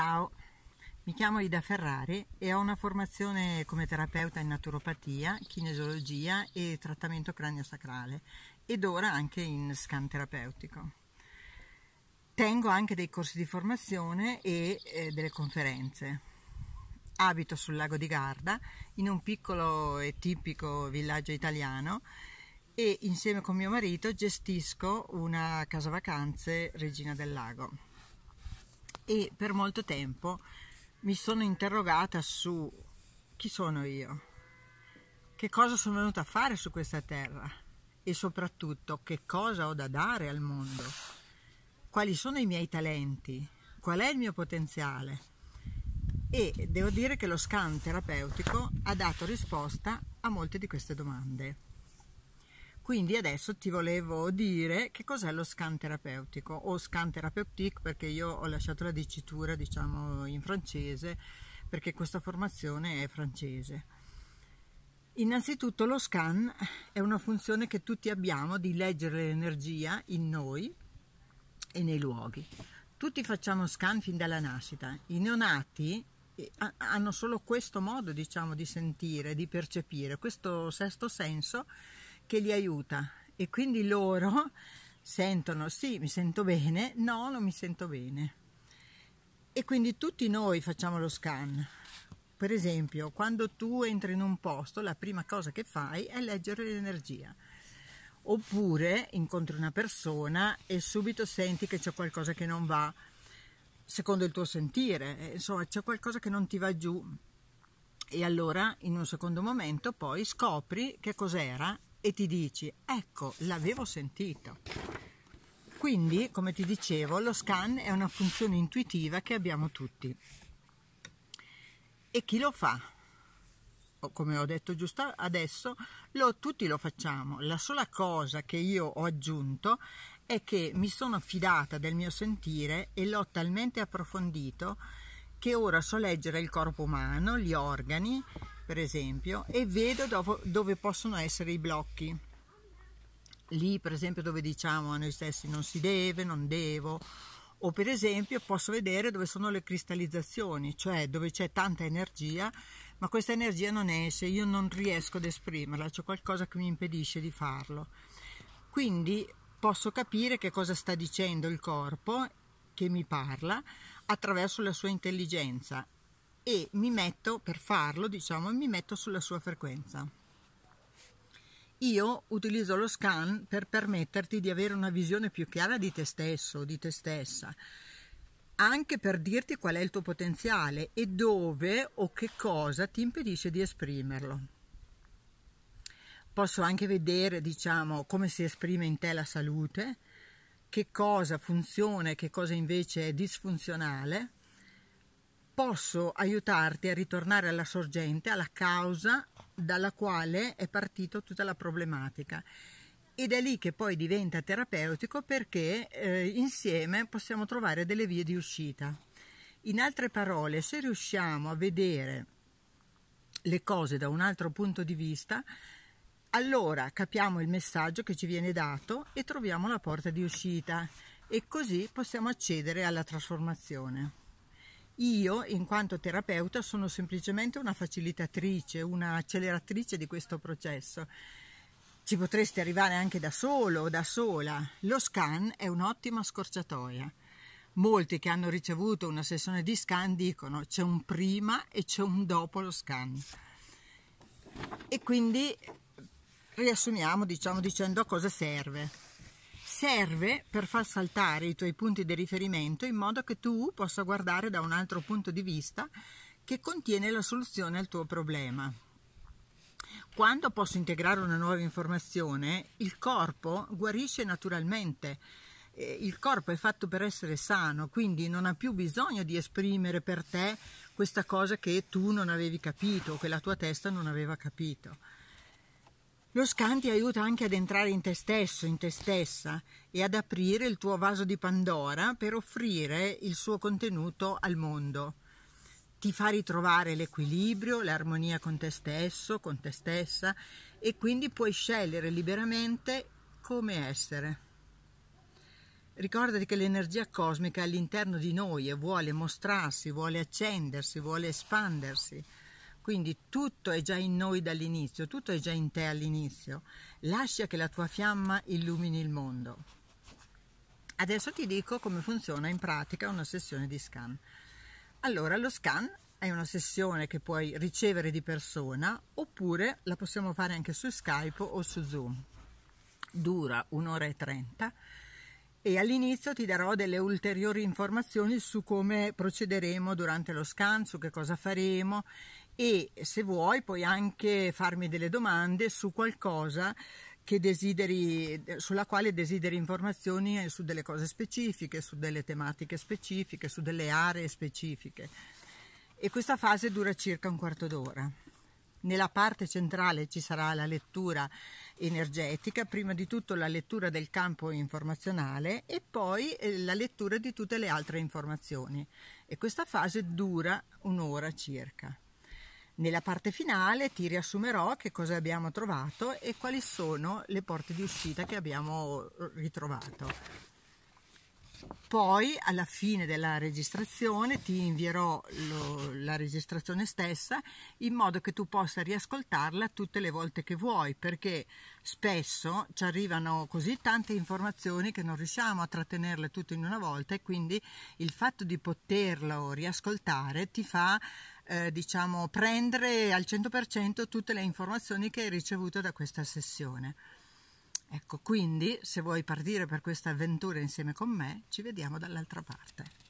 Ciao, mi chiamo Ida Ferrari e ho una formazione come terapeuta in naturopatia, kinesiologia e trattamento craniosacrale ed ora anche in scan terapeutico. Tengo anche dei corsi di formazione e eh, delle conferenze. Abito sul lago di Garda, in un piccolo e tipico villaggio italiano e insieme con mio marito gestisco una casa vacanze Regina del Lago e per molto tempo mi sono interrogata su chi sono io, che cosa sono venuta a fare su questa terra e soprattutto che cosa ho da dare al mondo, quali sono i miei talenti, qual è il mio potenziale. E devo dire che lo scan terapeutico ha dato risposta a molte di queste domande. Quindi adesso ti volevo dire che cos'è lo scan terapeutico o scan therapeutique perché io ho lasciato la dicitura diciamo in francese perché questa formazione è francese. Innanzitutto lo scan è una funzione che tutti abbiamo di leggere l'energia in noi e nei luoghi. Tutti facciamo scan fin dalla nascita. I neonati eh, hanno solo questo modo diciamo, di sentire, di percepire, questo sesto senso che li aiuta e quindi loro sentono sì, mi sento bene, no, non mi sento bene. E quindi tutti noi facciamo lo scan. Per esempio, quando tu entri in un posto, la prima cosa che fai è leggere l'energia. Oppure incontri una persona e subito senti che c'è qualcosa che non va secondo il tuo sentire, eh, insomma, c'è qualcosa che non ti va giù. E allora, in un secondo momento, poi scopri che cos'era e ti dici, ecco, l'avevo sentito. Quindi, come ti dicevo, lo scan è una funzione intuitiva che abbiamo tutti. E chi lo fa? Come ho detto giusto adesso, lo, tutti lo facciamo. La sola cosa che io ho aggiunto è che mi sono affidata del mio sentire e l'ho talmente approfondito che ora so leggere il corpo umano, gli organi per esempio e vedo dopo dove possono essere i blocchi lì per esempio dove diciamo a noi stessi non si deve, non devo o per esempio posso vedere dove sono le cristallizzazioni, cioè dove c'è tanta energia, ma questa energia non esce, io non riesco ad esprimerla, c'è qualcosa che mi impedisce di farlo. Quindi posso capire che cosa sta dicendo il corpo che mi parla attraverso la sua intelligenza e mi metto, per farlo diciamo, mi metto sulla sua frequenza. Io utilizzo lo scan per permetterti di avere una visione più chiara di te stesso, di te stessa, anche per dirti qual è il tuo potenziale e dove o che cosa ti impedisce di esprimerlo. Posso anche vedere, diciamo, come si esprime in te la salute, che cosa funziona e che cosa invece è disfunzionale posso aiutarti a ritornare alla sorgente, alla causa dalla quale è partita tutta la problematica. Ed è lì che poi diventa terapeutico perché eh, insieme possiamo trovare delle vie di uscita. In altre parole, se riusciamo a vedere le cose da un altro punto di vista, allora capiamo il messaggio che ci viene dato e troviamo la porta di uscita e così possiamo accedere alla trasformazione. Io, in quanto terapeuta, sono semplicemente una facilitatrice, un'acceleratrice di questo processo. Ci potreste arrivare anche da solo o da sola. Lo scan è un'ottima scorciatoia. Molti che hanno ricevuto una sessione di scan dicono c'è un prima e c'è un dopo lo scan. E quindi riassumiamo diciamo, dicendo a cosa serve serve per far saltare i tuoi punti di riferimento in modo che tu possa guardare da un altro punto di vista che contiene la soluzione al tuo problema. Quando posso integrare una nuova informazione, il corpo guarisce naturalmente. Eh, il corpo è fatto per essere sano, quindi non ha più bisogno di esprimere per te questa cosa che tu non avevi capito, che la tua testa non aveva capito. Lo scan ti aiuta anche ad entrare in te stesso, in te stessa e ad aprire il tuo vaso di Pandora per offrire il suo contenuto al mondo. Ti fa ritrovare l'equilibrio, l'armonia con te stesso, con te stessa e quindi puoi scegliere liberamente come essere. Ricordati che l'energia cosmica è all'interno di noi e vuole mostrarsi, vuole accendersi, vuole espandersi. Quindi tutto è già in noi dall'inizio, tutto è già in te all'inizio. Lascia che la tua fiamma illumini il mondo. Adesso ti dico come funziona in pratica una sessione di scan. Allora, lo scan è una sessione che puoi ricevere di persona oppure la possiamo fare anche su Skype o su Zoom. Dura un'ora e trenta e all'inizio ti darò delle ulteriori informazioni su come procederemo durante lo scan, su che cosa faremo e se vuoi puoi anche farmi delle domande su qualcosa desideri, sulla quale desideri informazioni su delle cose specifiche, su delle tematiche specifiche, su delle aree specifiche. E questa fase dura circa un quarto d'ora. Nella parte centrale ci sarà la lettura energetica, prima di tutto la lettura del campo informazionale e poi eh, la lettura di tutte le altre informazioni. E questa fase dura un'ora circa. Nella parte finale ti riassumerò che cosa abbiamo trovato e quali sono le porte di uscita che abbiamo eh, ritrovato. Poi alla fine della registrazione ti invierò lo, la registrazione stessa in modo che tu possa riascoltarla tutte le volte che vuoi perché spesso ci arrivano così tante informazioni che non riusciamo a trattenerle tutte in una volta e quindi il fatto di poterlo riascoltare ti fa eh, diciamo prendere al 100% tutte le informazioni che hai ricevuto da questa sessione. Ecco, quindi se vuoi partire per questa avventura insieme con me, ci vediamo dall'altra parte.